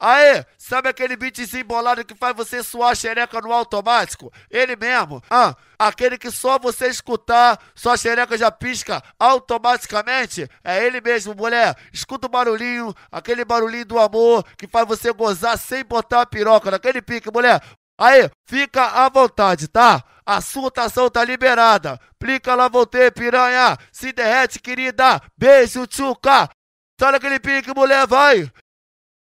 Aê, sabe aquele beatzinho bolado que faz você suar a xereca no automático? Ele mesmo. Ah, aquele que só você escutar, sua xereca já pisca automaticamente? É ele mesmo, mulher. Escuta o barulhinho, aquele barulhinho do amor que faz você gozar sem botar a piroca naquele pique, mulher. Aê, fica à vontade, tá? A surtação tá liberada. Plica lá, voltei, piranha. Se derrete, querida. Beijo, tchuca. Tá aquele pique, mulher, vai.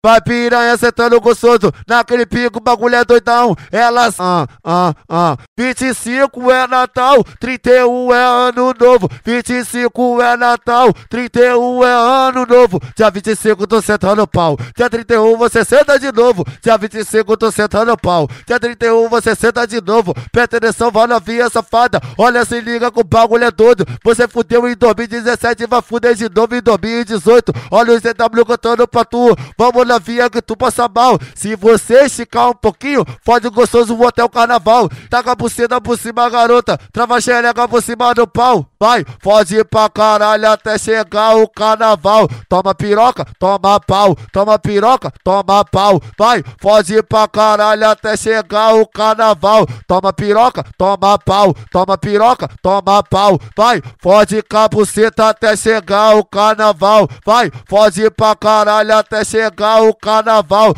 Vai piranha sentando tá gostoso, naquele pico bagulho é doidão. Elas, ah, ah, ah. 25 é Natal, 31 é Ano Novo. 25 é Natal, 31 é Ano Novo. Dia 25 tô sentando pau, dia 31 você senta de novo. Dia 25 tô sentando pau, dia 31 você senta de novo. Presta atenção, vai via safada, olha se liga com o bagulho é doido. Você fudeu em 2017, vai fuder de novo em 2018. Olha o ZW cantando pra tu, vamos lá novinha que tu passa mal. Se você esticar um pouquinho, fode gostoso vou até o carnaval. Taca a buceta por cima, garota. Trava a xereca por cima do pau. Vai, fode pra caralho até chegar o carnaval. Toma piroca, toma pau. Toma piroca, toma pau. Vai, fode pra caralho até chegar o carnaval. Toma piroca, toma pau. Toma piroca, toma pau. Vai, fode cabuceta até chegar o carnaval. Vai, fode pra caralho até chegar o o carnaval.